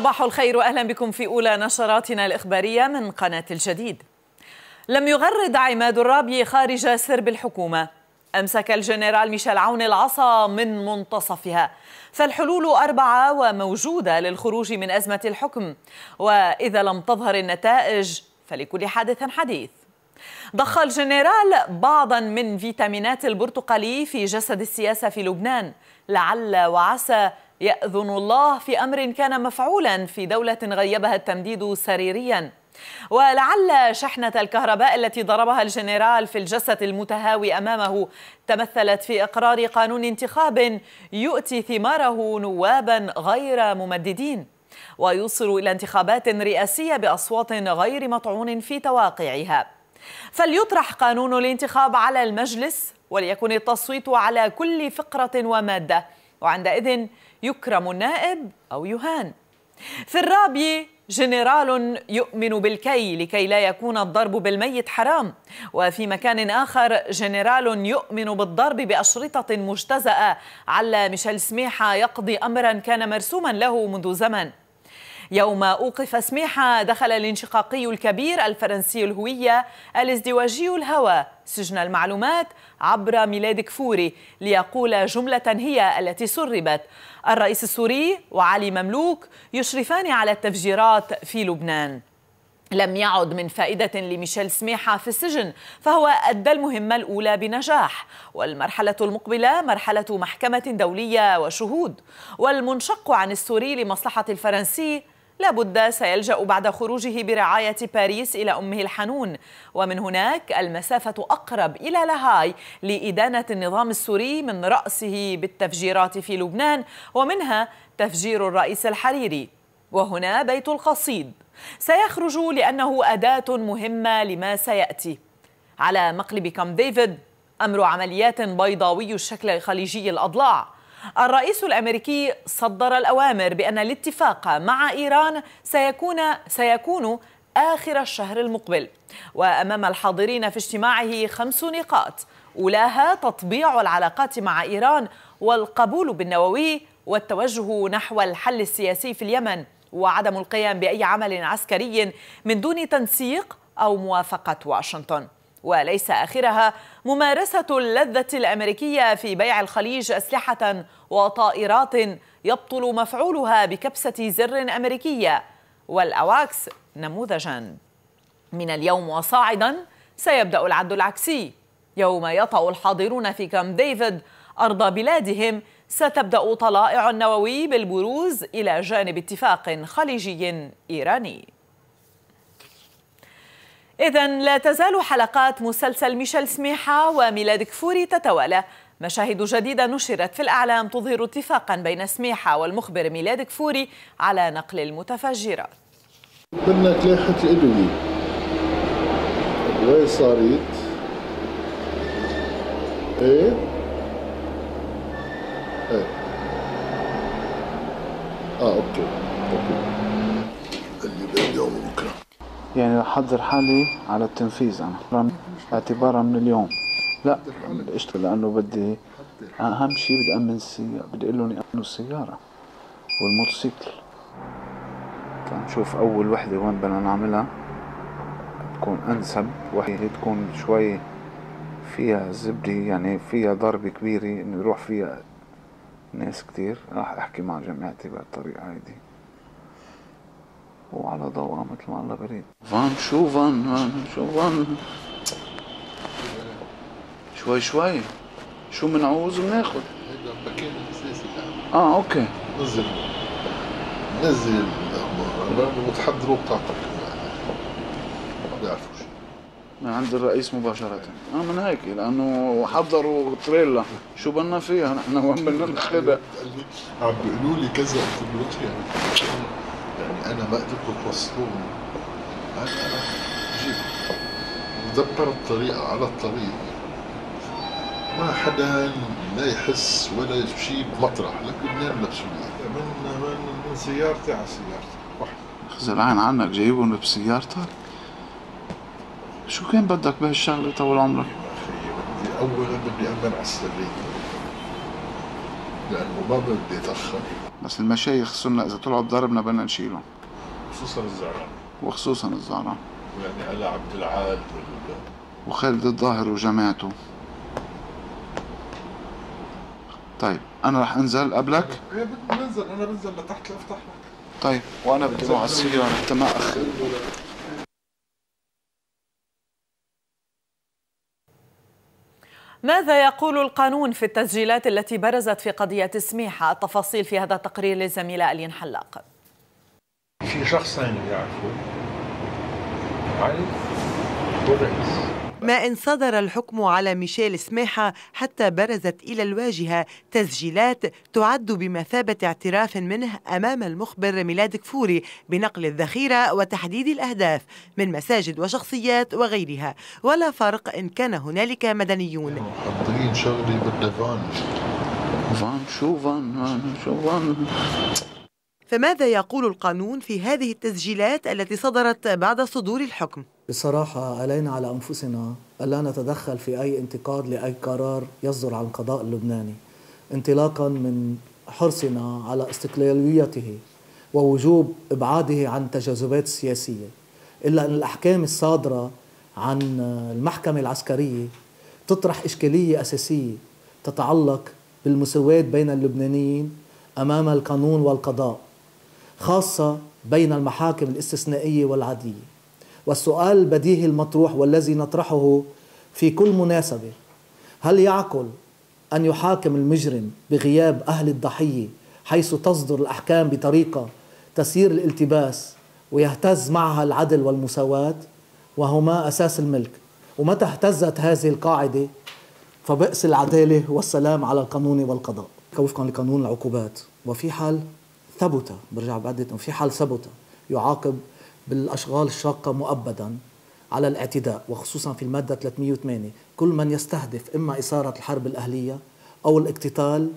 صباح الخير واهلا بكم في اولى نشراتنا الاخباريه من قناه الجديد. لم يغرد عماد الرابي خارج سرب الحكومه. امسك الجنرال ميشيل عون العصا من منتصفها. فالحلول اربعه وموجوده للخروج من ازمه الحكم واذا لم تظهر النتائج فلكل حادث حديث. ضخ الجنرال بعضا من فيتامينات البرتقالي في جسد السياسه في لبنان لعل وعسى يأذن الله في أمر كان مفعولا في دولة غيبها التمديد سريريا ولعل شحنة الكهرباء التي ضربها الجنرال في الجسد المتهاوي أمامه تمثلت في إقرار قانون انتخاب يؤتي ثماره نوابا غير ممددين ويوصل إلى انتخابات رئاسية بأصوات غير مطعون في تواقعها فليطرح قانون الانتخاب على المجلس وليكن التصويت على كل فقرة ومادة وعندئذ يكرم النائب أو يهان في الرابع جنرال يؤمن بالكي لكي لا يكون الضرب بالميت حرام وفي مكان آخر جنرال يؤمن بالضرب بأشرطة مجتزأة على ميشيل سميحة يقضي أمرا كان مرسوما له منذ زمن يوم أوقف سميحة دخل الانشقاقي الكبير الفرنسي الهوية الازدواجي الهوى سجن المعلومات عبر ميلاد كفوري ليقول جملة هي التي سربت الرئيس السوري وعلي مملوك يشرفان على التفجيرات في لبنان لم يعد من فائدة لميشيل سميحة في السجن فهو أدى المهمة الأولى بنجاح والمرحلة المقبلة مرحلة محكمة دولية وشهود والمنشق عن السوري لمصلحة الفرنسي لابد سيلجأ بعد خروجه برعاية باريس إلى أمه الحنون ومن هناك المسافة أقرب إلى لاهاي لإدانة النظام السوري من رأسه بالتفجيرات في لبنان ومنها تفجير الرئيس الحريري وهنا بيت القصيد سيخرج لأنه أداة مهمة لما سيأتي على مقلب كام ديفيد أمر عمليات بيضاوي الشكل الخليجي الأضلاع الرئيس الأمريكي صدر الأوامر بأن الاتفاق مع إيران سيكون سيكون آخر الشهر المقبل وأمام الحاضرين في اجتماعه خمس نقاط أولاها تطبيع العلاقات مع إيران والقبول بالنووي والتوجه نحو الحل السياسي في اليمن وعدم القيام بأي عمل عسكري من دون تنسيق أو موافقة واشنطن وليس آخرها ممارسة اللذة الأمريكية في بيع الخليج أسلحة وطائرات يبطل مفعولها بكبسة زر أمريكية والأواكس نموذجا من اليوم وصاعدا سيبدأ العد العكسي يوم يطأ الحاضرون في كام ديفيد أرض بلادهم ستبدأ طلائع النووي بالبروز إلى جانب اتفاق خليجي إيراني إذا لا تزال حلقات مسلسل ميشيل سميحة وميلاد كفوري تتوالى مشاهد جديدة نشرت في الأعلام تظهر اتفاقا بين سميحة والمخبر ميلاد كفوري على نقل المتفجرات بدنا تلاحة الأدوية وين صارت؟ إيه؟ إيه؟ آه أوكي أوكي اللي بده يعني أحضر حالي على التنفيذ أنا اعتبارا من اليوم لا اشتغل لأنه بدي أهم شيء بدي أمن السيارة بدي أقول لهم يأمنوا السيارة والموتوسيكل نشوف أول وحدة وين بدنا نعملها تكون أنسب وحدة تكون شوي فيها زبدة يعني فيها ضربة كبيرة إنه يروح فيها ناس كتير راح أحكي مع جماعتي بهالطريقة هيدي وعلى ضوء مثل ما الله بريد فان شو فان فان شو فان شوي شوي شو بنعوز بناخذ اه اوكي نزل نزل الاخبار وتحضروا بطاقتك ما بيعرفوا شيء من عند الرئيس مباشرة اه من هيك لأنه حضروا تريلا شو بدنا فيها نحن وين بدنا ناخذها عم بيقولوا لي كذا قلت له يعني انا ما قدرت توصلوني انا جيت ودبرت الطريق على الطريق ما حدا لا يحس ولا شيء بمطرح لبنان لبسوني من من من سيارتي على سيارتي زرعان عنك جايبهم بسيارتك شو كان بدك بهالشغلة طول عمرك؟ بدي أولا بدي أمن على السرية لأنه ما بدي أتأخر بس المشايخ السنة إذا طلعوا بضربنا بدنا نشيلهم خصوصا الزعران وخصوصا الزعران يعني ألا عبد العال وخالد الظاهر وجماعته طيب أنا رح أنزل قبلك؟ إيه بدنا ننزل أنا بنزل لتحت لأفتح لك طيب وأنا بدي أروح على السيارة حتى ما ماذا يقول القانون في التسجيلات التي برزت في قضية سميحة التفاصيل في هذا التقرير للزميلة ألين حلاق في شخصين يعرفون علي طيب. ما إن صدر الحكم على ميشيل سماحة حتى برزت إلى الواجهة تسجيلات تعد بمثابة اعتراف منه أمام المخبر ميلاد كفوري بنقل الذخيرة وتحديد الأهداف من مساجد وشخصيات وغيرها ولا فرق إن كان هنالك مدنيون شغلي بالدفان فان شو فان شو فان فماذا يقول القانون في هذه التسجيلات التي صدرت بعد صدور الحكم؟ بصراحة علينا على أنفسنا ألا نتدخل في أي انتقاد لأي قرار يصدر عن القضاء اللبناني انطلاقا من حرصنا على استقلاليته ووجوب إبعاده عن التجاذبات السياسية إلا أن الأحكام الصادرة عن المحكمة العسكرية تطرح إشكالية أساسية تتعلق بالمساواة بين اللبنانيين أمام القانون والقضاء خاصة بين المحاكم الاستثنائية والعادية والسؤال البديهي المطروح والذي نطرحه في كل مناسبة هل يعقل أن يحاكم المجرم بغياب أهل الضحية حيث تصدر الأحكام بطريقة تسير الالتباس ويهتز معها العدل والمساواة وهما أساس الملك ومتى اهتزت هذه القاعدة فبئس العدالة والسلام على القانون والقضاء وفقا لقانون العقوبات وفي حال ثبت برجع بعدد في حال ثبت يعاقب بالاشغال الشاقه مؤبدا على الاعتداء وخصوصا في الماده 308 كل من يستهدف اما اثاره الحرب الاهليه او الاقتتال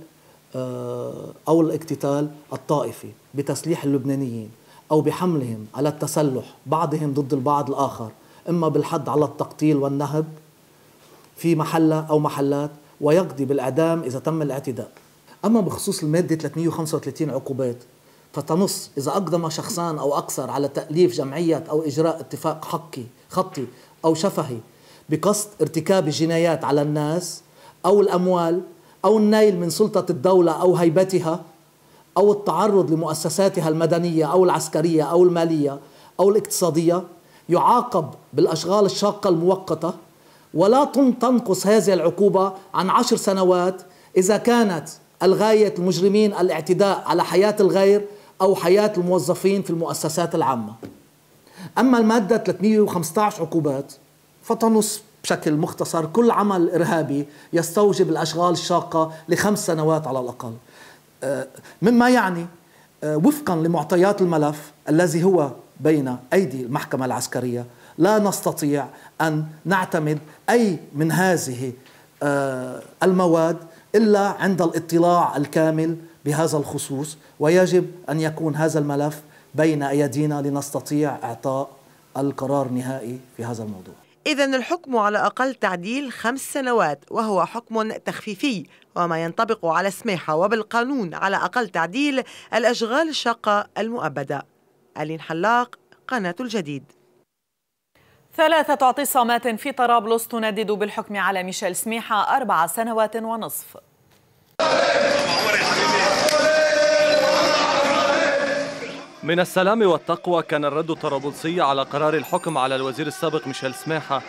آه، او الاقتتال الطائفي بتسليح اللبنانيين او بحملهم على التسلح بعضهم ضد البعض الاخر اما بالحد على التقتيل والنهب في محله او محلات ويقضي بالاعدام اذا تم الاعتداء اما بخصوص الماده 335 عقوبات فتنص إذا أقدم شخصان أو أكثر على تأليف جمعية أو إجراء اتفاق حقي خطي أو شفهي بقصد ارتكاب جنايات على الناس أو الأموال أو النيل من سلطة الدولة أو هيبتها أو التعرض لمؤسساتها المدنية أو العسكرية أو المالية أو الاقتصادية يعاقب بالأشغال الشاقة المؤقتة ولا تنقص هذه العقوبة عن عشر سنوات إذا كانت الغاية المجرمين الاعتداء على حياة الغير أو حياة الموظفين في المؤسسات العامة أما المادة 315 عقوبات فتنص بشكل مختصر كل عمل إرهابي يستوجب الأشغال الشاقة لخمس سنوات على الأقل آه، مما يعني آه، وفقا لمعطيات الملف الذي هو بين أيدي المحكمة العسكرية لا نستطيع أن نعتمد أي من هذه آه، المواد إلا عند الاطلاع الكامل بهذا الخصوص ويجب أن يكون هذا الملف بين أيدينا لنستطيع إعطاء القرار النهائي في هذا الموضوع إذا الحكم على أقل تعديل خمس سنوات وهو حكم تخفيفي وما ينطبق على سماحة وبالقانون على أقل تعديل الأشغال الشاقة المؤبدة ألين حلاق قناة الجديد ثلاثة اعتصامات في طرابلس تندد بالحكم على ميشيل سميحة أربع سنوات ونصف من السلام والتقوى كان الرد الطرابلسي على قرار الحكم على الوزير السابق ميشيل سماحة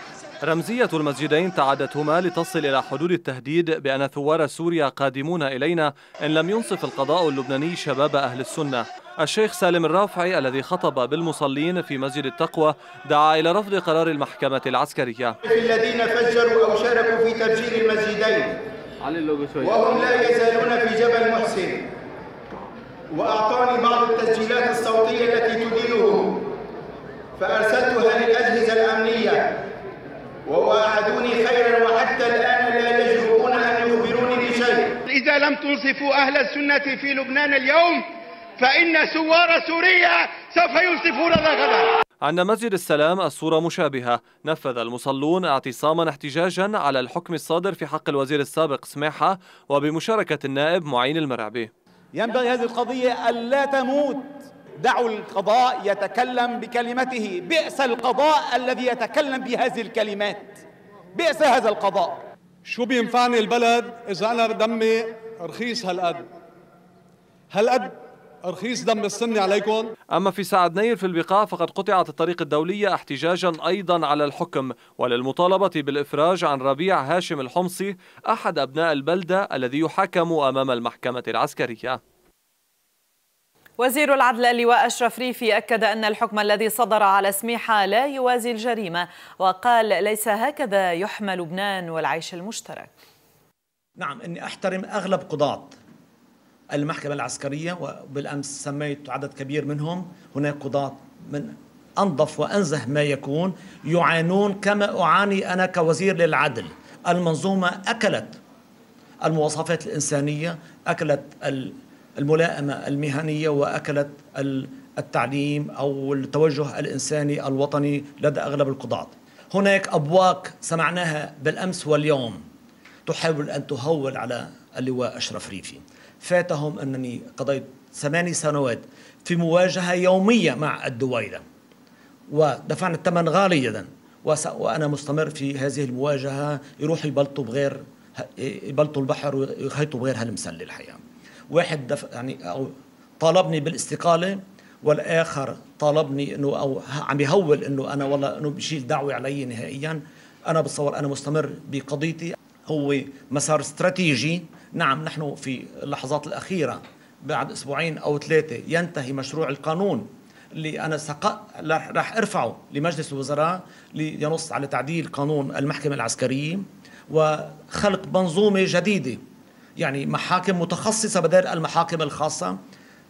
رمزية المسجدين تعادتهما لتصل إلى حدود التهديد بأن ثوار سوريا قادمون إلينا إن لم ينصف القضاء اللبناني شباب أهل السنة الشيخ سالم الرافعي الذي خطب بالمصلين في مسجد التقوى دعا إلى رفض قرار المحكمة العسكرية الذين فجروا أو شاركوا في تفجير المسجدين وهم لا يزالون في جبل محسن وأعطاني بعض التسجيلات الصوتية التي تدينهم فأرسلتها للأجهزة الأمنية وواعدوني خيرا وحتى الآن لا يجرؤون أن يخبروني بشيء إذا لم تنصفوا أهل السنة في لبنان اليوم فإن ثوار سوريا سوف ينصفوننا غدا عند مسجد السلام الصورة مشابهة نفذ المصلون اعتصاما احتجاجا على الحكم الصادر في حق الوزير السابق سماحة وبمشاركة النائب معين المرعبي ينبغي هذه القضية ألا تموت دعوا القضاء يتكلم بكلمته بئس القضاء الذي يتكلم بهذه الكلمات بئس هذا القضاء شو بينفعني البلد إذا أنا دمي رخيص هالقد هالقد رخيص دم السني عليكم أما في سعد نير في البقاع فقد قطعت الطريق الدولية احتجاجا أيضا على الحكم وللمطالبة بالإفراج عن ربيع هاشم الحمصي أحد أبناء البلدة الذي يحاكم أمام المحكمة العسكرية وزير العدل اللواء أشرف ريفي أكد أن الحكم الذي صدر على سميحة لا يوازي الجريمة وقال ليس هكذا يحمى لبنان والعيش المشترك نعم أني أحترم أغلب قضاة المحكمة العسكرية وبالأمس سميت عدد كبير منهم هناك قضاة من أنظف وأنزه ما يكون يعانون كما أعاني أنا كوزير للعدل المنظومة أكلت المواصفات الإنسانية أكلت الملائمة المهنية وأكلت التعليم أو التوجه الإنساني الوطني لدى أغلب القضاة هناك أبواق سمعناها بالأمس واليوم تحاول أن تهول على اللواء أشرف ريفي فاتهم أنني قضيت ثماني سنوات في مواجهة يومية مع الدويلة ودفعنا الثمن غالي جدا وأنا مستمر في هذه المواجهة يروحوا يبلطوا بغير يبلطوا البحر ويخيطوا بغير هالمسلة الحقيقة واحد دف يعني أو طالبني بالاستقالة والآخر طالبني أنه أو عم يهول أنه أنا والله أنه بشيل دعوة علي نهائيا أنا بتصور أنا مستمر بقضيتي هو مسار استراتيجي نعم نحن في اللحظات الأخيرة بعد أسبوعين أو ثلاثة ينتهي مشروع القانون اللي أنا سق... راح أرفعه لمجلس الوزراء لينص على تعديل قانون المحكمة العسكرية وخلق منظومة جديدة يعني محاكم متخصصة بدل المحاكم الخاصة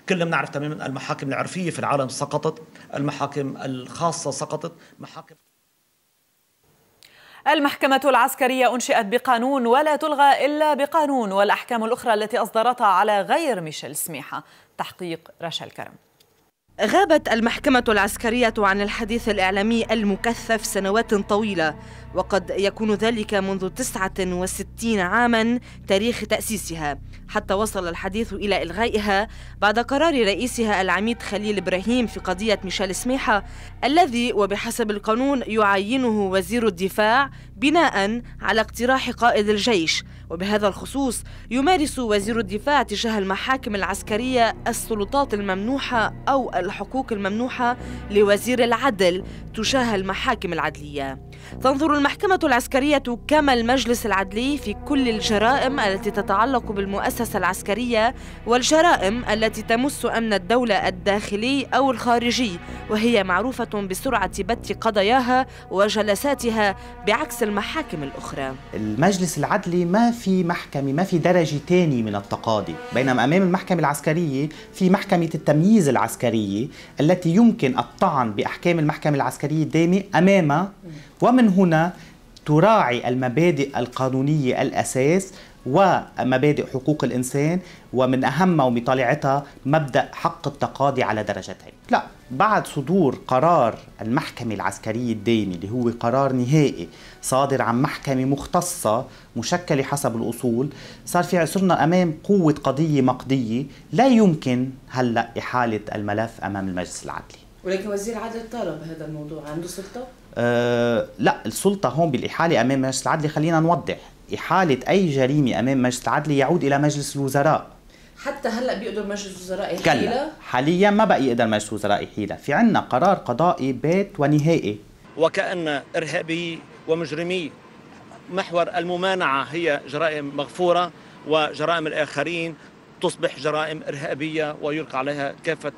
كلنا بنعرف تماما المحاكم العرفية في العالم سقطت المحاكم الخاصة سقطت محاكم المحكمة العسكرية أنشئت بقانون ولا تلغى إلا بقانون والأحكام الأخرى التي أصدرتها على غير ميشيل سميحة تحقيق رشا الكرم غابت المحكمة العسكرية عن الحديث الإعلامي المكثف سنوات طويلة وقد يكون ذلك منذ 69 عاما تاريخ تأسيسها حتى وصل الحديث إلى إلغائها بعد قرار رئيسها العميد خليل إبراهيم في قضية ميشيل سميحة الذي وبحسب القانون يعينه وزير الدفاع بناء على اقتراح قائد الجيش وبهذا الخصوص يمارس وزير الدفاع تجاه المحاكم العسكرية السلطات الممنوحة أو الحقوق الممنوحة لوزير العدل تجاه المحاكم العدلية تنظر المحكمة العسكرية كما المجلس العدلي في كل الجرائم التي تتعلق بالمؤسسة العسكرية والجرائم التي تمس أمن الدولة الداخلي أو الخارجي وهي معروفة بسرعة بت قضاياها وجلساتها بعكس المحاكم الأخرى المجلس العدلي ما في محكمة ما في درجة تاني من التقاضي بينما أمام المحكمة العسكرية في محكمة التمييز العسكرية التي يمكن الطعن بأحكام المحكمة العسكرية دائما أمامها ومن هنا تراعي المبادئ القانونية الأساس ومبادئ حقوق الإنسان ومن أهمها ومطالعتها مبدأ حق التقاضي على درجتين لا بعد صدور قرار المحكمة العسكرية الدائمة اللي هو قرار نهائي صادر عن محكمة مختصة مشكلة حسب الأصول صار في صرنا أمام قوة قضية مقضية لا يمكن هلأ إحالة الملف أمام المجلس العدلي ولكن وزير العدل طالب هذا الموضوع عنده سلطة؟ آه، لا السلطه هون بالاحاله امام مجلس العدل خلينا نوضح احاله اي جريمه امام مجلس العدل يعود الى مجلس الوزراء حتى هلا بيقدر مجلس الوزراء يحيلها حاليا ما بقى يقدر مجلس الوزراء يحيلها في عنا قرار قضائي بيت ونهائي وكأن إرهابي ومجرمي محور الممانعة هي جرائم مغفورة وجرائم الآخرين تصبح جرائم إرهابية ويلقى عليها كافة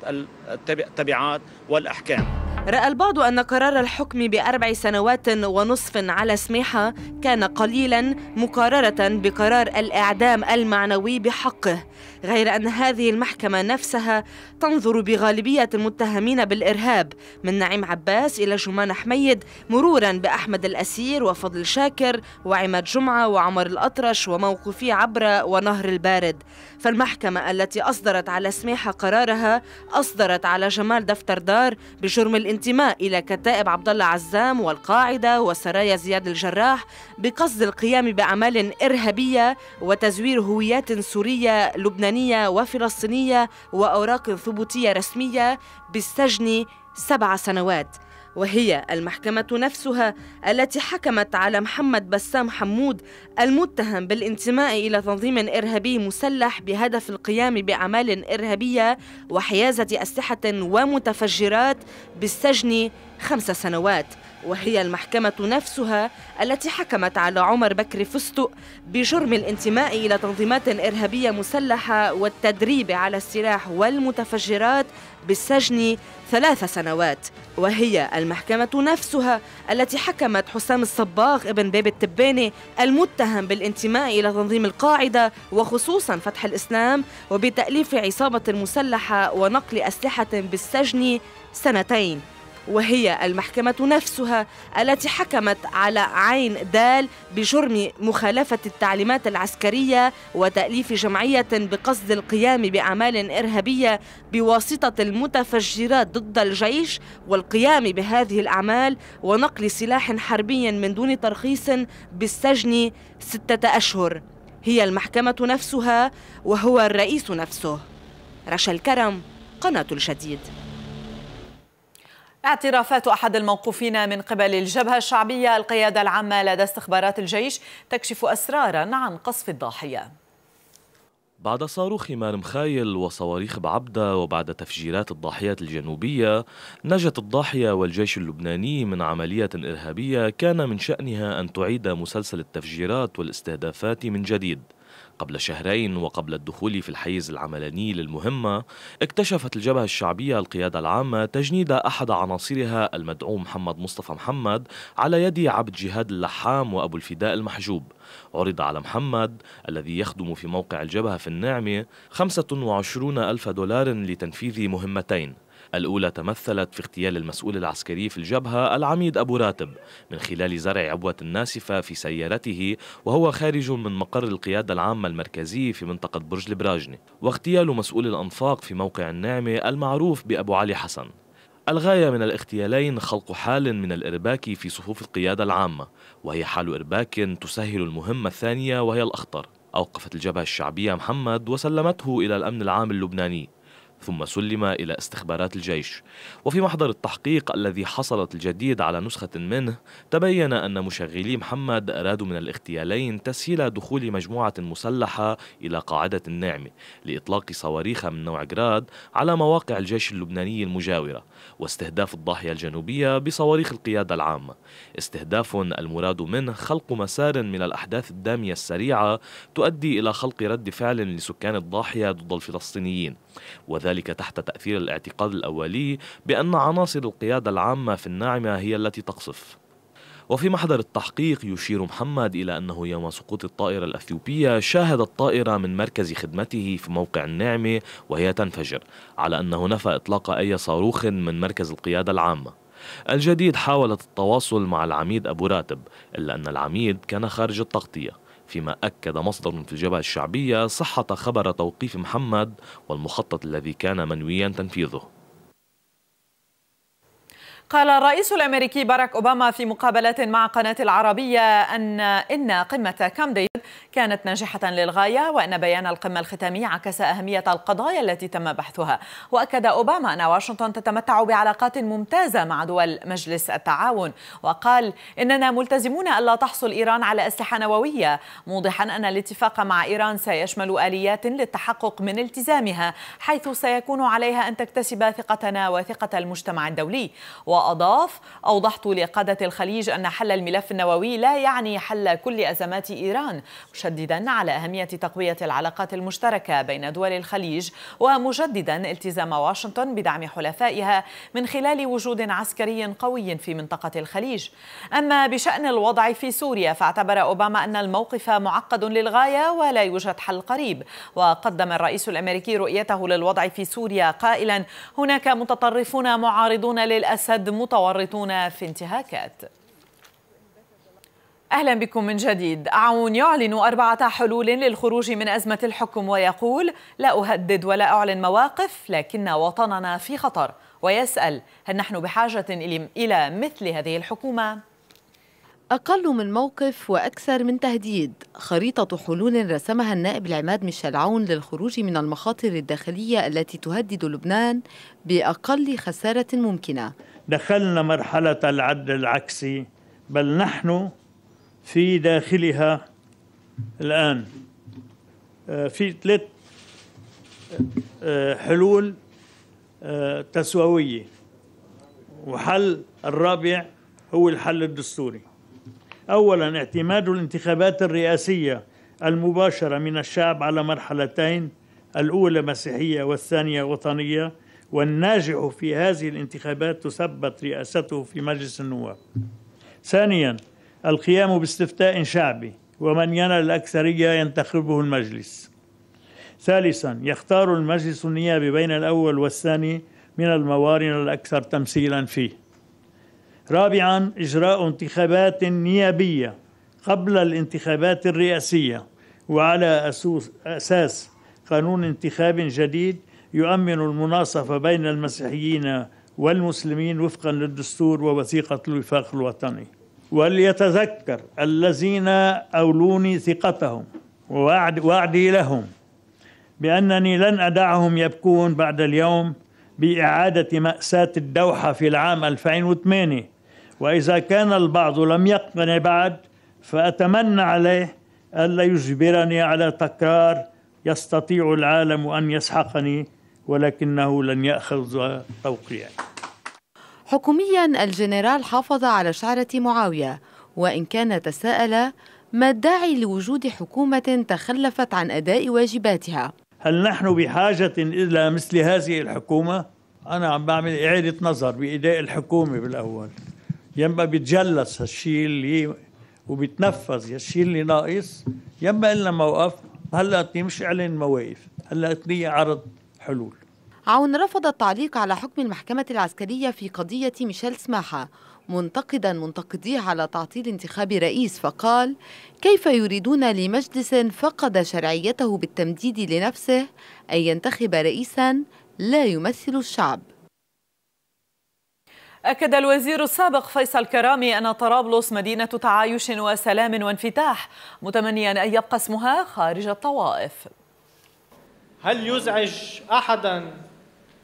التبعات والأحكام رأى البعض أن قرار الحكم بأربع سنوات ونصف على سميحة كان قليلا مقارنة بقرار الإعدام المعنوي بحقه غير أن هذه المحكمة نفسها تنظر بغالبية المتهمين بالإرهاب من نعيم عباس إلى جمان حميد مرورا بأحمد الأسير وفضل شاكر وعماد جمعة وعمر الأطرش وموقفي عبرة ونهر البارد فالمحكمة التي أصدرت على سميحة قرارها أصدرت على جمال دفتردار بجرم الإنسان الانتماء إلى كتائب عبد الله عزام والقاعدة وسرايا زياد الجراح بقصد القيام بأعمال إرهابية وتزوير هويات سورية لبنانية وفلسطينية وأوراق ثبوتية رسمية بالسجن سبع سنوات وهي المحكمة نفسها التي حكمت على محمد بسام حمود المتهم بالانتماء إلى تنظيم إرهابي مسلح بهدف القيام بأعمال إرهابية وحيازة أسلحة ومتفجرات بالسجن خمس سنوات وهي المحكمة نفسها التي حكمت على عمر بكر فستق بجرم الانتماء إلى تنظيمات إرهابية مسلحة والتدريب على السلاح والمتفجرات بالسجن ثلاث سنوات وهي المحكمة نفسها التي حكمت حسام الصباغ ابن باب التباني المتهم بالانتماء إلى تنظيم القاعدة وخصوصا فتح الإسلام وبتأليف عصابة مسلحة ونقل أسلحة بالسجن سنتين وهي المحكمة نفسها التي حكمت على عين دال بجرم مخالفة التعليمات العسكرية وتأليف جمعية بقصد القيام بأعمال إرهابية بواسطة المتفجرات ضد الجيش والقيام بهذه الأعمال ونقل سلاح حربي من دون ترخيص بالسجن ستة أشهر هي المحكمة نفسها وهو الرئيس نفسه رشا الكرم قناة الجديد اعترافات أحد الموقوفين من قبل الجبهة الشعبية القيادة العامة لدى استخبارات الجيش تكشف أسرارا عن قصف الضاحية بعد صاروخ مار مخايل وصواريخ بعبدة وبعد تفجيرات الضاحيات الجنوبية نجت الضاحية والجيش اللبناني من عملية إرهابية كان من شأنها أن تعيد مسلسل التفجيرات والاستهدافات من جديد قبل شهرين وقبل الدخول في الحيز العملاني للمهمة اكتشفت الجبهة الشعبية القيادة العامة تجنيد أحد عناصرها المدعوم محمد مصطفى محمد على يد عبد جهاد اللحام وأبو الفداء المحجوب عرض على محمد الذي يخدم في موقع الجبهة في النعمة 25 ألف دولار لتنفيذ مهمتين الأولى تمثلت في اغتيال المسؤول العسكري في الجبهة العميد أبو راتب من خلال زرع عبوة ناسفة في سيارته وهو خارج من مقر القيادة العامة المركزي في منطقة برج البراجنة واغتيال مسؤول الأنفاق في موقع النعمة المعروف بأبو علي حسن الغاية من الاغتيالين خلق حال من الإرباك في صفوف القيادة العامة وهي حال إرباك تسهل المهمة الثانية وهي الأخطر أوقفت الجبهة الشعبية محمد وسلمته إلى الأمن العام اللبناني ثم سلم إلى استخبارات الجيش وفي محضر التحقيق الذي حصلت الجديد على نسخة منه تبين أن مشغلي محمد أرادوا من الاغتيالين تسهيل دخول مجموعة مسلحة إلى قاعدة النعمة لإطلاق صواريخ من نوع جراد على مواقع الجيش اللبناني المجاورة واستهداف الضاحية الجنوبية بصواريخ القيادة العامة استهداف المراد منه خلق مسار من الأحداث الدامية السريعة تؤدي إلى خلق رد فعل لسكان الضاحية ضد الفلسطينيين وذلك وذلك تحت تأثير الاعتقاد الأولي بأن عناصر القيادة العامة في الناعمة هي التي تقصف وفي محضر التحقيق يشير محمد إلى أنه يوم سقوط الطائرة الأثيوبية شاهد الطائرة من مركز خدمته في موقع النعمة وهي تنفجر على أنه نفى إطلاق أي صاروخ من مركز القيادة العامة الجديد حاولت التواصل مع العميد أبو راتب إلا أن العميد كان خارج التغطية فيما أكد مصدر في الجبهة الشعبية صحة خبر توقيف محمد والمخطط الذي كان منويا تنفيذه قال الرئيس الامريكي باراك اوباما في مقابله مع قناه العربيه ان ان قمه كام ديفيد كانت ناجحه للغايه وان بيان القمه الختامي عكس اهميه القضايا التي تم بحثها واكد اوباما ان واشنطن تتمتع بعلاقات ممتازه مع دول مجلس التعاون وقال اننا ملتزمون الا تحصل ايران على اسلحه نوويه موضحا ان الاتفاق مع ايران سيشمل اليات للتحقق من التزامها حيث سيكون عليها ان تكتسب ثقتنا وثقه المجتمع الدولي وأضاف أوضحت لقادة الخليج أن حل الملف النووي لا يعني حل كل أزمات إيران مشددا على أهمية تقوية العلاقات المشتركة بين دول الخليج ومجددا التزام واشنطن بدعم حلفائها من خلال وجود عسكري قوي في منطقة الخليج أما بشأن الوضع في سوريا فاعتبر أوباما أن الموقف معقد للغاية ولا يوجد حل قريب وقدم الرئيس الأمريكي رؤيته للوضع في سوريا قائلا هناك متطرفون معارضون للأسد متورطون في انتهاكات أهلا بكم من جديد عون يعلن أربعة حلول للخروج من أزمة الحكم ويقول لا أهدد ولا أعلن مواقف لكن وطننا في خطر ويسأل هل نحن بحاجة إلى مثل هذه الحكومة؟ أقل من موقف وأكثر من تهديد خريطة حلول رسمها النائب العماد ميشيل عون للخروج من المخاطر الداخلية التي تهدد لبنان بأقل خسارة ممكنة دخلنا مرحلة العدل العكسي بل نحن في داخلها الآن آه، في ثلاث آه، حلول آه، تسوية وحل الرابع هو الحل الدستوري أولا اعتماد الانتخابات الرئاسية المباشرة من الشعب على مرحلتين الأولى مسيحية والثانية وطنية والناجح في هذه الانتخابات تثبت رئاسته في مجلس النواب ثانيا القيام باستفتاء شعبي ومن ينال الأكثرية ينتخبه المجلس ثالثا يختار المجلس النيابي بين الأول والثاني من الموارن الأكثر تمثيلا فيه رابعا إجراء انتخابات نيابية قبل الانتخابات الرئاسية وعلى أساس قانون انتخاب جديد يؤمن المناصفة بين المسيحيين والمسلمين وفقا للدستور ووثيقة الوفاق الوطني وليتذكر الذين أولوني ثقتهم ووعد لهم بأنني لن أدعهم يبكون بعد اليوم بإعادة مأساة الدوحة في العام 2008 وإذا كان البعض لم يقتنع بعد فأتمنى عليه ألا يجبرني على تكرار يستطيع العالم أن يسحقني ولكنه لن يأخذ توقيع حكوميا الجنرال حافظ على شعرة معاوية وإن كان تساءل ما الداعي لوجود حكومة تخلفت عن أداء واجباتها هل نحن بحاجة إلى مثل هذه الحكومة؟ أنا عم بعمل إعادة نظر بإداء الحكومة بالأول ينبقى بيتجلس هالشيء اللي وبيتنفذ هالشيء اللي ناقص ينبقى لنا موقف هلا مش اعلن مواقف هلا عرض حلول عون رفض التعليق على حكم المحكمة العسكرية في قضية ميشيل سماحة منتقدا منتقديه على تعطيل انتخاب رئيس فقال كيف يريدون لمجلس فقد شرعيته بالتمديد لنفسه أن ينتخب رئيسا لا يمثل الشعب أكد الوزير السابق فيصل كرامي أن طرابلس مدينة تعايش وسلام وانفتاح متمنيا أن يبقى اسمها خارج الطوائف هل يزعج احدا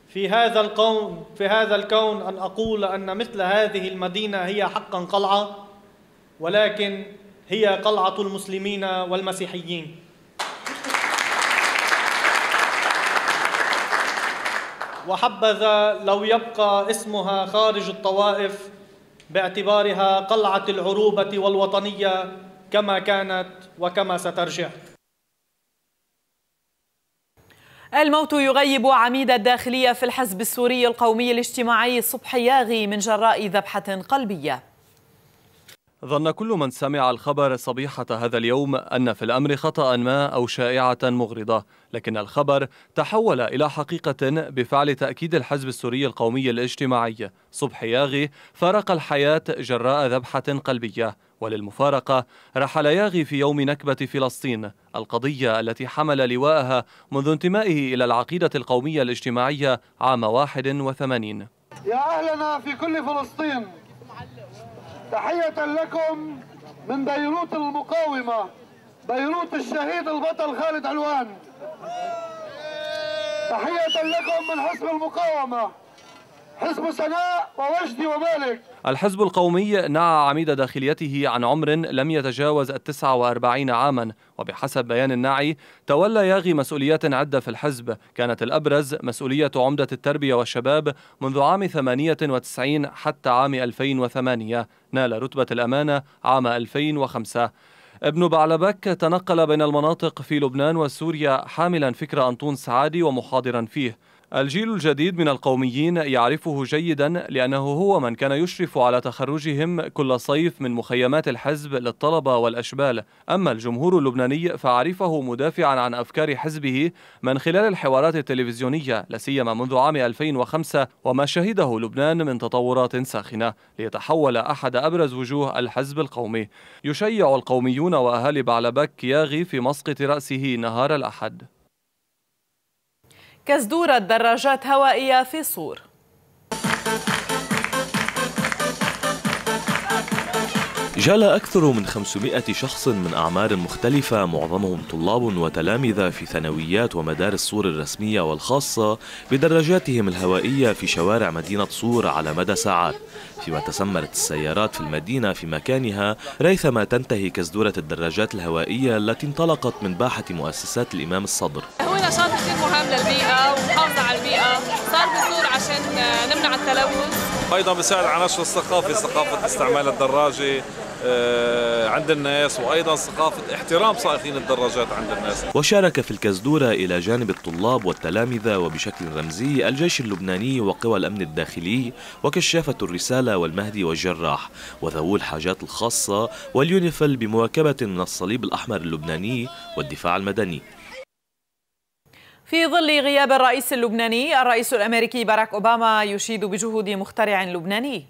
في هذا الكون في هذا الكون ان اقول ان مثل هذه المدينه هي حقا قلعه ولكن هي قلعه المسلمين والمسيحيين وحبذا لو يبقى اسمها خارج الطوائف باعتبارها قلعه العروبه والوطنيه كما كانت وكما سترجع الموت يغيب عميد الداخلية في الحزب السوري القومي الاجتماعي صبحياغي من جراء ذبحة قلبية ظن كل من سمع الخبر صبيحة هذا اليوم أن في الأمر خطأ ما أو شائعة مغرضة لكن الخبر تحول إلى حقيقة بفعل تأكيد الحزب السوري القومي الاجتماعي صبحي ياغي فارق الحياة جراء ذبحة قلبية وللمفارقة رحل ياغي في يوم نكبة فلسطين القضية التي حمل لواءها منذ انتمائه إلى العقيدة القومية الاجتماعية عام 81 يا أهلنا في كل فلسطين تحية لكم من بيروت المقاومة بيروت الشهيد البطل خالد علوان تحية لكم من حزب المقاومة حزب سناء ووجدي ومالك الحزب القومي نعى عميد داخليته عن عمر لم يتجاوز التسعة وأربعين عاما وبحسب بيان الناعي تولى ياغي مسؤوليات عدة في الحزب كانت الأبرز مسؤولية عمدة التربية والشباب منذ عام 98 حتى عام 2008 نال رتبة الأمانة عام 2005 ابن بعلبك تنقل بين المناطق في لبنان وسوريا حاملا فكر أنطون سعادي ومحاضرا فيه الجيل الجديد من القوميين يعرفه جيدا لأنه هو من كان يشرف على تخرجهم كل صيف من مخيمات الحزب للطلبة والأشبال أما الجمهور اللبناني فعرفه مدافعا عن أفكار حزبه من خلال الحوارات التلفزيونية لسيما منذ عام 2005 وما شهده لبنان من تطورات ساخنة ليتحول أحد أبرز وجوه الحزب القومي يشيع القوميون وأهالي بعلبك ياغي في مسقط رأسه نهار الأحد كزدورة دراجات هوائية في صور جال أكثر من 500 شخص من أعمار مختلفة معظمهم طلاب وتلامذة في ثانويات ومدارس صور الرسمية والخاصة بدراجاتهم الهوائية في شوارع مدينة صور على مدى ساعات فيما تسمرت السيارات في المدينة في مكانها ريثما تنتهي كزدورة الدراجات الهوائية التي انطلقت من باحة مؤسسات الإمام الصدر للبيئه ومحافظه على البيئه صار بذور عشان نمنع التلوث ايضا بساعد على نشر الثقافه ثقافه استعمال الدراجه آه، عند الناس وايضا ثقافه احترام سائقين الدراجات عند الناس وشارك في الكزدوره الى جانب الطلاب والتلامذه وبشكل رمزي الجيش اللبناني وقوى الامن الداخلي وكشافه الرساله والمهدي والجراح وذوو الحاجات الخاصه واليونيفل بمواكبه من الصليب الاحمر اللبناني والدفاع المدني في ظل غياب الرئيس اللبناني الرئيس الامريكي باراك اوباما يشيد بجهود مخترع لبناني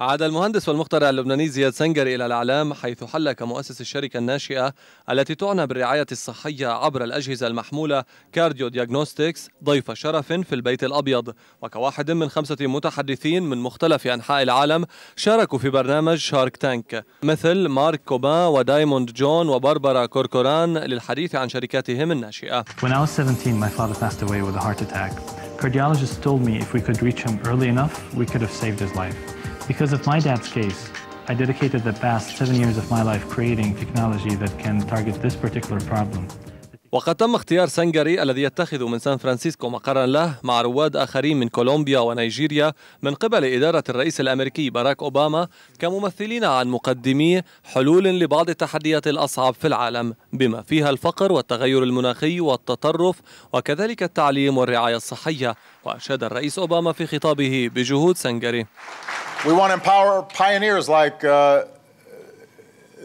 عاد المهندس والمخترع اللبناني زياد سنجري إلى الإعلام حيث حل كمؤسس الشركة الناشئة التي تعنى بالرعاية الصحية عبر الأجهزة المحمولة كارديو دياغنوستكس ضيف شرف في البيت الأبيض وكواحد من خمسة متحدثين من مختلف أنحاء العالم شاركوا في برنامج شارك تانك مثل مارك كوبان ودايموند جون وباربرا كوركوران للحديث عن شركاتهم الناشئة When I was 17, my father passed away with a heart attack. Cardiologists told me if we could reach him early enough, we could have saved his life. Because of my dad's case, I dedicated the past seven years of my life creating technology that can target this particular problem. وقد تم اختيار سنجري الذي يتخذ من سان فرانسيسكو مقرا له مع رواد اخرين من كولومبيا ونيجيريا من قبل اداره الرئيس الامريكي باراك اوباما كممثلين عن مقدمي حلول لبعض التحديات الاصعب في العالم بما فيها الفقر والتغير المناخي والتطرف وكذلك التعليم والرعايه الصحيه واشاد الرئيس اوباما في خطابه بجهود سنجري We want to empower pioneers like uh,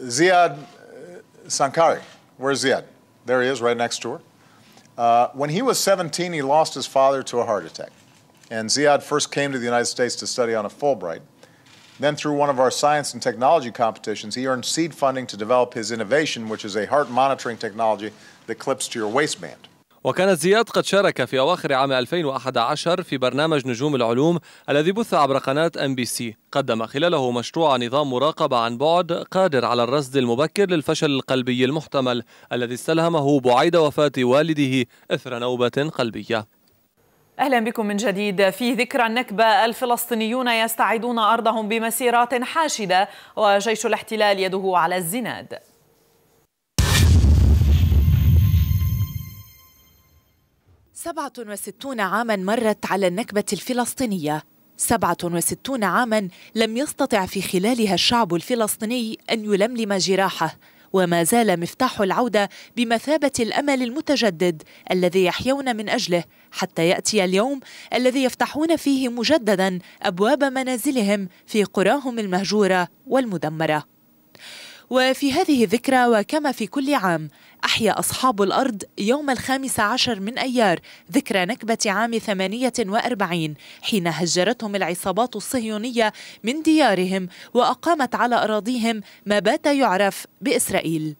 Ziad Sankari. Where's Ziad? There he is, right next to her. Uh, when he was 17, he lost his father to a heart attack. And Ziad first came to the United States to study on a Fulbright. Then, through one of our science and technology competitions, he earned seed funding to develop his innovation, which is a heart monitoring technology that clips to your waistband. وكان زياد قد شارك في أواخر عام 2011 في برنامج نجوم العلوم الذي بث عبر قناة ام بي سي قدم خلاله مشروع نظام مراقبة عن بعد قادر على الرصد المبكر للفشل القلبي المحتمل الذي استلهمه بعيد وفاة والده إثر نوبة قلبية أهلا بكم من جديد في ذكرى النكبة الفلسطينيون يستعيدون أرضهم بمسيرات حاشدة وجيش الاحتلال يده على الزناد 67 عاما مرت على النكبة الفلسطينية 67 عاما لم يستطع في خلالها الشعب الفلسطيني أن يلملم جراحه وما زال مفتاح العودة بمثابة الأمل المتجدد الذي يحيون من أجله حتى يأتي اليوم الذي يفتحون فيه مجددا أبواب منازلهم في قراهم المهجورة والمدمرة وفي هذه الذكرى وكما في كل عام أحيا أصحاب الأرض يوم الخامس عشر من أيار ذكرى نكبة عام 48 حين هجرتهم العصابات الصهيونية من ديارهم وأقامت على أراضيهم ما بات يعرف بإسرائيل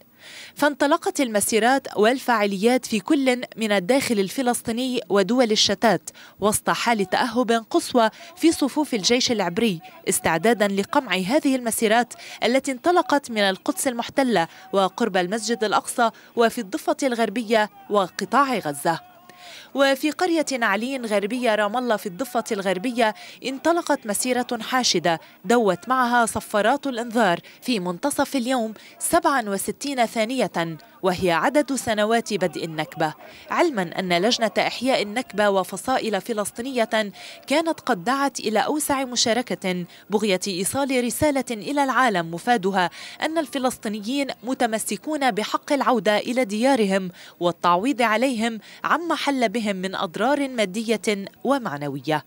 فانطلقت المسيرات والفعاليات في كل من الداخل الفلسطيني ودول الشتات وسط حال تأهب قصوى في صفوف الجيش العبري استعدادا لقمع هذه المسيرات التي انطلقت من القدس المحتلة وقرب المسجد الأقصى وفي الضفة الغربية وقطاع غزة وفي قرية علي غربية رام الله في الضفة الغربية انطلقت مسيرة حاشدة دوت معها صفارات الإنذار في منتصف اليوم 67 ثانية وهي عدد سنوات بدء النكبة علما أن لجنة إحياء النكبة وفصائل فلسطينية كانت قد دعت إلى أوسع مشاركة بغية إيصال رسالة إلى العالم مفادها أن الفلسطينيين متمسكون بحق العودة إلى ديارهم والتعويض عليهم عما حل بهم من أضرار مادية ومعنوية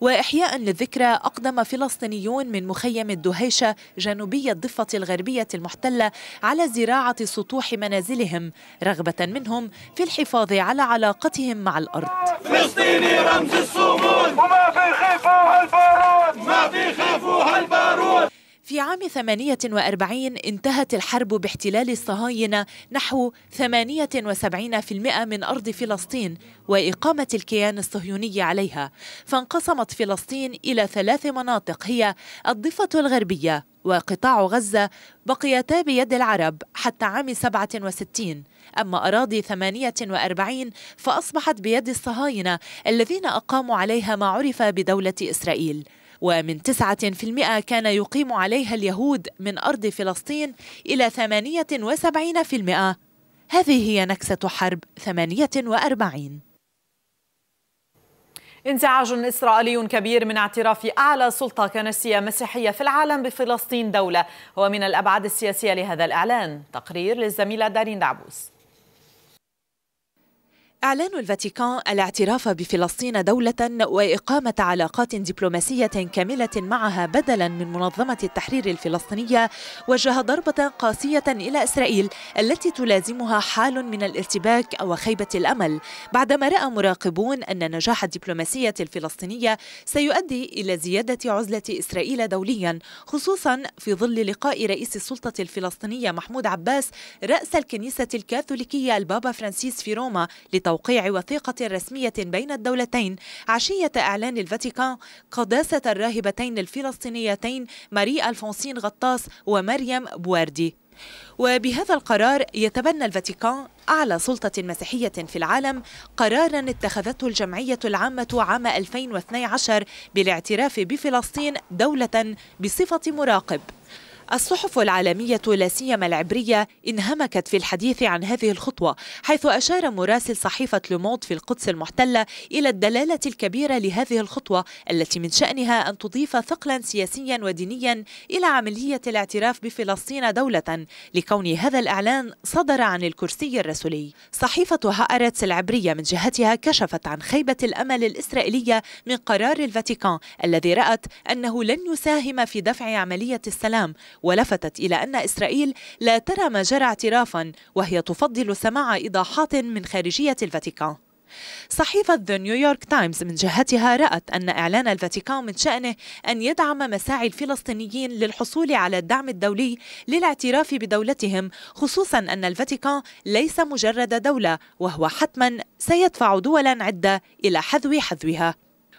وإحياء للذكرى أقدم فلسطينيون من مخيم الدهيشة جنوبي الضفة الغربية المحتلة على زراعة سطوح منازلهم رغبة منهم في الحفاظ على علاقتهم مع الأرض فلسطيني رمز الصمود وما في خيفوها البارود ما في خيفوها البارود في عام 48 انتهت الحرب باحتلال الصهاينة نحو 78% من أرض فلسطين وإقامة الكيان الصهيوني عليها فانقسمت فلسطين إلى ثلاث مناطق هي الضفة الغربية وقطاع غزة بقيتا بيد العرب حتى عام 67 أما أراضي 48 فأصبحت بيد الصهاينة الذين أقاموا عليها ما عرف بدولة إسرائيل ومن 9% كان يقيم عليها اليهود من أرض فلسطين إلى 78% هذه هي نكسة حرب 48 انزعاج إسرائيلي كبير من اعتراف أعلى سلطة كنسية مسيحية في العالم بفلسطين دولة هو من الأبعاد السياسية لهذا الإعلان تقرير للزميلة دارين دعبوس إعلان الفاتيكان الاعتراف بفلسطين دولة وإقامة علاقات دبلوماسية كاملة معها بدلا من منظمة التحرير الفلسطينية وجه ضربة قاسية إلى إسرائيل التي تلازمها حال من الارتباك وخيبة الأمل بعدما رأى مراقبون أن نجاح الدبلوماسية الفلسطينية سيؤدي إلى زيادة عزلة إسرائيل دوليا خصوصا في ظل لقاء رئيس السلطة الفلسطينية محمود عباس رأس الكنيسة الكاثوليكية البابا فرانسيس في روما لت توقيع وثيقة رسمية بين الدولتين عشية إعلان الفاتيكان قداسة الراهبتين الفلسطينيتين ماري ألفونسين غطاس ومريم بواردي وبهذا القرار يتبنى الفاتيكان أعلى سلطة مسيحية في العالم قرارا اتخذته الجمعية العامة عام 2012 بالاعتراف بفلسطين دولة بصفة مراقب الصحف العالمية لا سيما العبرية انهمكت في الحديث عن هذه الخطوة حيث أشار مراسل صحيفة لوموند في القدس المحتلة إلى الدلالة الكبيرة لهذه الخطوة التي من شأنها أن تضيف ثقلا سياسيا ودينيا إلى عملية الاعتراف بفلسطين دولة لكون هذا الإعلان صدر عن الكرسي الرسولي صحيفة هأرتس العبرية من جهتها كشفت عن خيبة الأمل الإسرائيلية من قرار الفاتيكان الذي رأت أنه لن يساهم في دفع عملية السلام ولفتت إلى أن إسرائيل لا ترى ما جرى اعترافا وهي تفضل سماع إيضاحات من خارجية الفاتيكان صحيفة The New York Times من جهتها رأت أن إعلان الفاتيكان من شأنه أن يدعم مساعي الفلسطينيين للحصول على الدعم الدولي للاعتراف بدولتهم خصوصا أن الفاتيكان ليس مجرد دولة وهو حتما سيدفع دولا عدة إلى حذو حذوها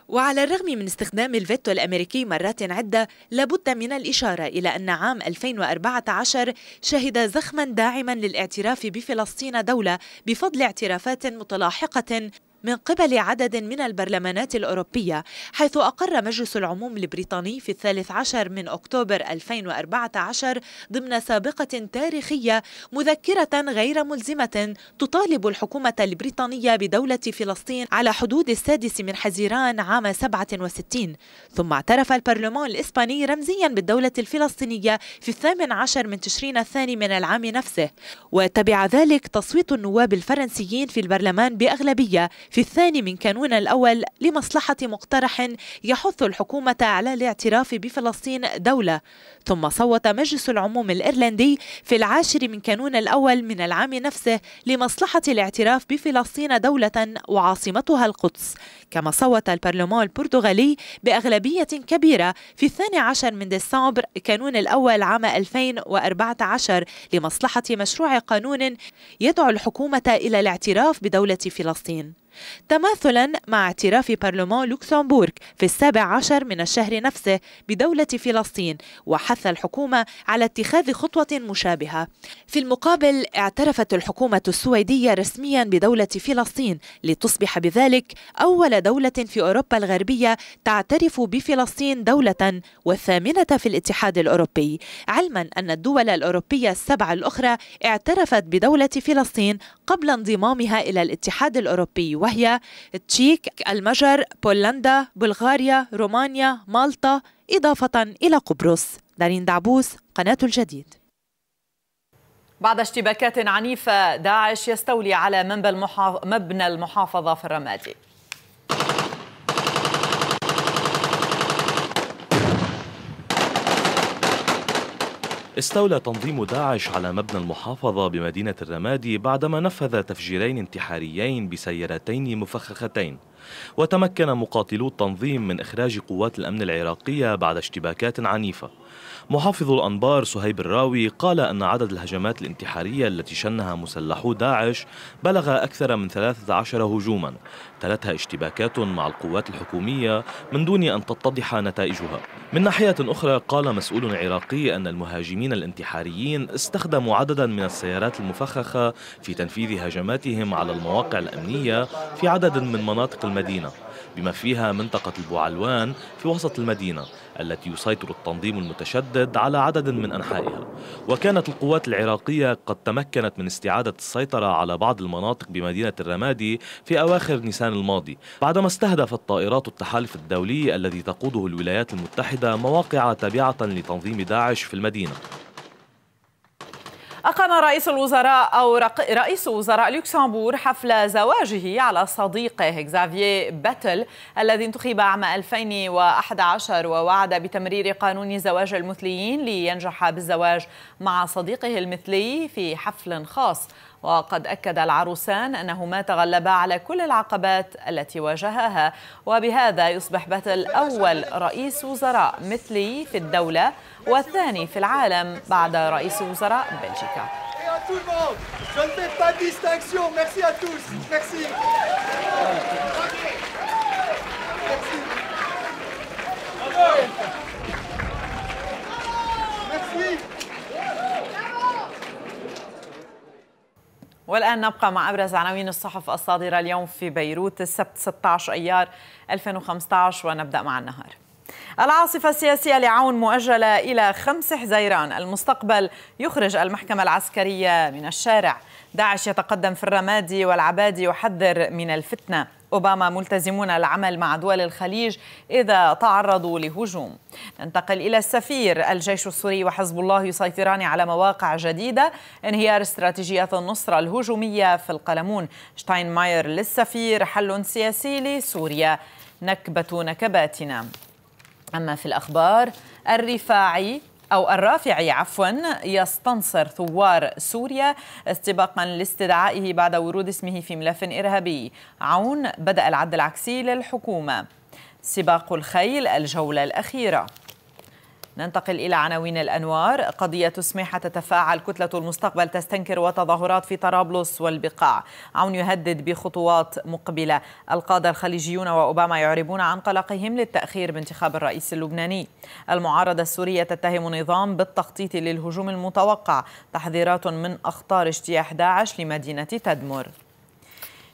وعلى الرغم من استخدام الفيتو الأمريكي مرات عدة لابد من الإشارة إلى أن عام 2014 شهد زخما داعما للاعتراف بفلسطين دولة بفضل اعترافات متلاحقة من قبل عدد من البرلمانات الأوروبية حيث أقر مجلس العموم البريطاني في الثالث عشر من أكتوبر 2014 ضمن سابقة تاريخية مذكرة غير ملزمة تطالب الحكومة البريطانية بدولة فلسطين على حدود السادس من حزيران عام 67 ثم اعترف البرلمان الإسباني رمزيا بالدولة الفلسطينية في الثامن عشر من تشرين الثاني من العام نفسه وتبع ذلك تصويت النواب الفرنسيين في البرلمان بأغلبية في الثاني من كانون الأول لمصلحة مقترح يحث الحكومة على الاعتراف بفلسطين دولة ثم صوت مجلس العموم الإيرلندي في العاشر من كانون الأول من العام نفسه لمصلحة الاعتراف بفلسطين دولة وعاصمتها القدس كما صوت البرلمان البرتغالي بأغلبية كبيرة في الثاني عشر من ديسمبر كانون الأول عام 2014 لمصلحة مشروع قانون يدعو الحكومة إلى الاعتراف بدولة فلسطين تماثلا مع اعتراف برلمان لوكسمبورغ في السابع عشر من الشهر نفسه بدولة فلسطين وحث الحكومة على اتخاذ خطوة مشابهة في المقابل اعترفت الحكومة السويدية رسميا بدولة فلسطين لتصبح بذلك أول دولة في أوروبا الغربية تعترف بفلسطين دولة والثامنة في الاتحاد الأوروبي علما أن الدول الأوروبية السبع الأخرى اعترفت بدولة فلسطين قبل انضمامها إلى الاتحاد الأوروبي وهي التشيك المجر بولندا بلغاريا رومانيا مالطا إضافة إلى قبرص دارين دعبوس قناة الجديد بعد اشتباكات عنيفة داعش يستولي على منبى المحاف... مبنى المحافظة في الرمادي استولى تنظيم داعش على مبنى المحافظة بمدينة الرمادي بعدما نفذ تفجيرين انتحاريين بسيارتين مفخختين وتمكن مقاتلو التنظيم من إخراج قوات الأمن العراقية بعد اشتباكات عنيفة محافظ الأنبار سهيب الراوي قال أن عدد الهجمات الانتحارية التي شنها مسلحو داعش بلغ أكثر من 13 هجوما تلتها اشتباكات مع القوات الحكومية من دون أن تتضح نتائجها من ناحية أخرى قال مسؤول عراقي أن المهاجمين الانتحاريين استخدموا عددا من السيارات المفخخة في تنفيذ هجماتهم على المواقع الأمنية في عدد من مناطق المدينة بما فيها منطقة البوعلوان في وسط المدينة التي يسيطر التنظيم المتشدد على عدد من أنحائها وكانت القوات العراقية قد تمكنت من استعادة السيطرة على بعض المناطق بمدينة الرمادي في أواخر نيسان الماضي بعدما استهدفت طائرات التحالف الدولي الذي تقوده الولايات المتحدة مواقع تابعة لتنظيم داعش في المدينة أقام رئيس الوزراء أو رئيس وزراء لوكسمبور حفل زواجه على صديقه إكزافييه باتل الذي انتخب عام 2011 ووعد بتمرير قانون زواج المثليين لينجح بالزواج مع صديقه المثلي في حفل خاص وقد أكد العروسان أنهما تغلبا على كل العقبات التي واجهاها وبهذا يصبح باتل أول رئيس وزراء مثلي في الدولة والثاني في العالم بعد رئيس وزراء بلجيكا Merci. والآن نبقى مع أبرز عناوين الصحف الصادرة اليوم في بيروت السبت 16 أيار 2015 ونبدأ مع النهار العاصفة السياسية لعون مؤجلة إلى 5 حزيران المستقبل يخرج المحكمة العسكرية من الشارع داعش يتقدم في الرمادي والعبادي يحذر من الفتنة أوباما ملتزمون العمل مع دول الخليج إذا تعرضوا لهجوم ننتقل إلى السفير الجيش السوري وحزب الله يسيطران على مواقع جديدة انهيار استراتيجيات النصرة الهجومية في القلمون شتاينماير للسفير حل سياسي لسوريا نكبة نكباتنا أما في الأخبار الرفاعي أو الرافعي عفوا يستنصر ثوار سوريا استباقا لاستدعائه بعد ورود اسمه في ملف إرهابي عون بدأ العد العكسي للحكومة سباق الخيل الجولة الأخيرة ننتقل إلى عناوين الأنوار قضية سماحة تتفاعل كتلة المستقبل تستنكر وتظاهرات في طرابلس والبقاع عون يهدد بخطوات مقبلة القادة الخليجيون وأوباما يعربون عن قلقهم للتأخير بانتخاب الرئيس اللبناني المعارضة السورية تتهم نظام بالتخطيط للهجوم المتوقع تحذيرات من أخطار اجتياح داعش لمدينة تدمر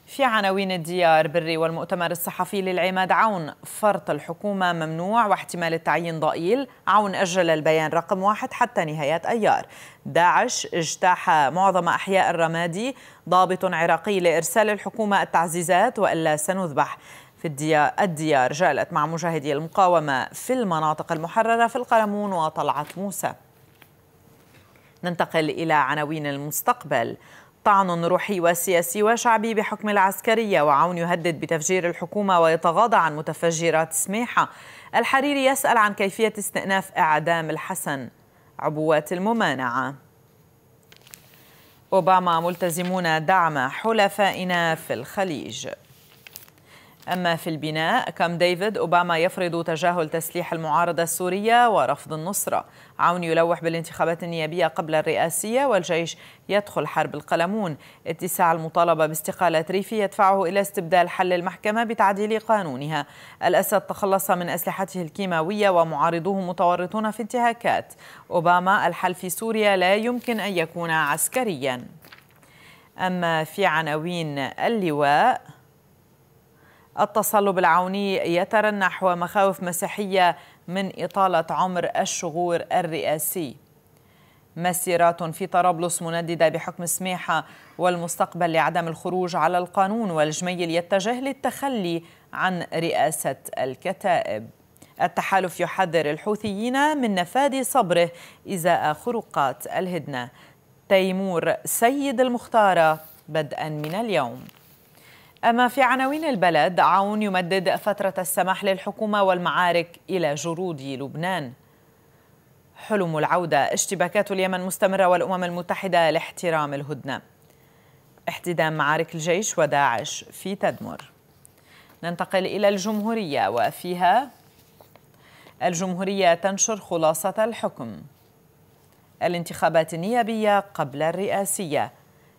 في عناوين الديار بري والمؤتمر الصحفي للعماد عون فرط الحكومة ممنوع واحتمال التعيين ضئيل عون أجل البيان رقم واحد حتى نهاية أيار داعش اجتاح معظم أحياء الرمادي ضابط عراقي لإرسال الحكومة التعزيزات وإلا سنذبح في الديار جالت مع مجاهدي المقاومة في المناطق المحررة في القلمون وطلعت موسى ننتقل إلى عناوين المستقبل طعن روحي وسياسي وشعبي بحكم العسكرية وعون يهدد بتفجير الحكومة ويتغاضى عن متفجرات سميحة الحريري يسأل عن كيفية استئناف إعدام الحسن عبوات الممانعة أوباما ملتزمون دعم حلفائنا في الخليج أما في البناء كام ديفيد أوباما يفرض تجاهل تسليح المعارضة السورية ورفض النصرة عون يلوح بالانتخابات النيابية قبل الرئاسية والجيش يدخل حرب القلمون اتساع المطالبة باستقالة ريفي يدفعه إلى استبدال حل المحكمة بتعديل قانونها الأسد تخلص من أسلحته الكيماوية ومعارضوه متورطون في انتهاكات أوباما الحل في سوريا لا يمكن أن يكون عسكريا أما في عناوين اللواء التصلب العوني يترنح ومخاوف مسيحية من إطالة عمر الشغور الرئاسي مسيرات في طرابلس منددة بحكم سميحة والمستقبل لعدم الخروج على القانون والجميل يتجه للتخلي عن رئاسة الكتائب التحالف يحذر الحوثيين من نفاذ صبره إزاء خروقات الهدنة تيمور سيد المختارة بدءا من اليوم أما في عناوين البلد عون يمدد فترة السماح للحكومة والمعارك إلى جرود لبنان حلم العودة اشتباكات اليمن مستمرة والأمم المتحدة لاحترام الهدنة احتدام معارك الجيش وداعش في تدمر ننتقل إلى الجمهورية وفيها الجمهورية تنشر خلاصة الحكم الانتخابات النيابية قبل الرئاسية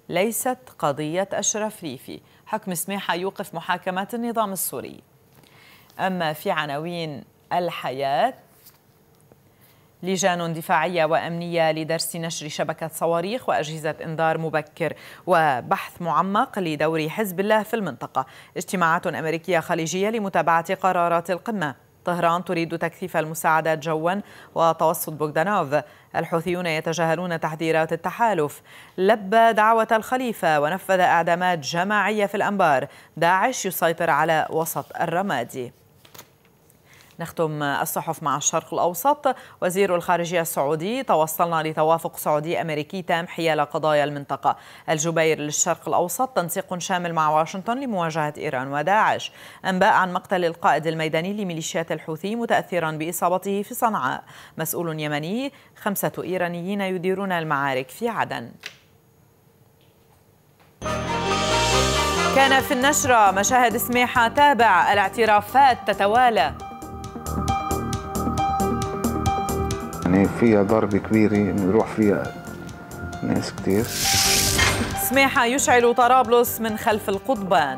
ليست قضية أشرف ريفي حكم سماحة يوقف محاكمات النظام السوري أما في عناوين الحياة لجان دفاعية وأمنية لدرس نشر شبكة صواريخ وأجهزة إنذار مبكر وبحث معمق لدور حزب الله في المنطقة اجتماعات أمريكية خليجية لمتابعة قرارات القمة طهران تريد تكثيف المساعدات جوا وتوسط بوغدانوف الحوثيون يتجاهلون تحذيرات التحالف لبى دعوة الخليفة ونفذ أعدامات جماعية في الأنبار داعش يسيطر على وسط الرمادي نختم الصحف مع الشرق الأوسط وزير الخارجية السعودي توصلنا لتوافق سعودي أمريكي تام حيال قضايا المنطقة الجبير للشرق الأوسط تنسيق شامل مع واشنطن لمواجهة إيران وداعش أنباء عن مقتل القائد الميداني لميليشيات الحوثي متأثرا بإصابته في صنعاء مسؤول يمني خمسة إيرانيين يديرون المعارك في عدن كان في النشرة مشاهد سميحة تابع الاعترافات تتوالى يعني فيها ضربة كبيرة إنه يروح فيها ناس كثير سماحة يشعل طرابلس من خلف القضبان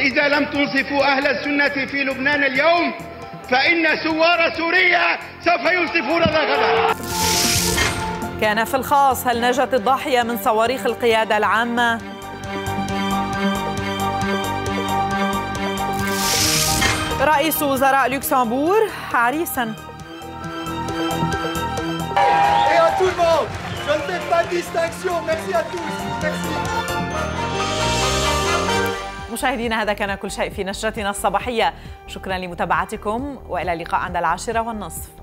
إذا لم تنصفوا أهل السنة في لبنان اليوم فإن سوار سوريا سوف ينصفوننا غدا كان في الخاص هل نجت الضحية من صواريخ القيادة العامة؟ رئيس وزراء لوكسمبور عريسا مشاهدينا هذا كان كل شيء في نشرتنا الصباحية شكرا لمتابعتكم وإلى اللقاء عند العاشرة والنصف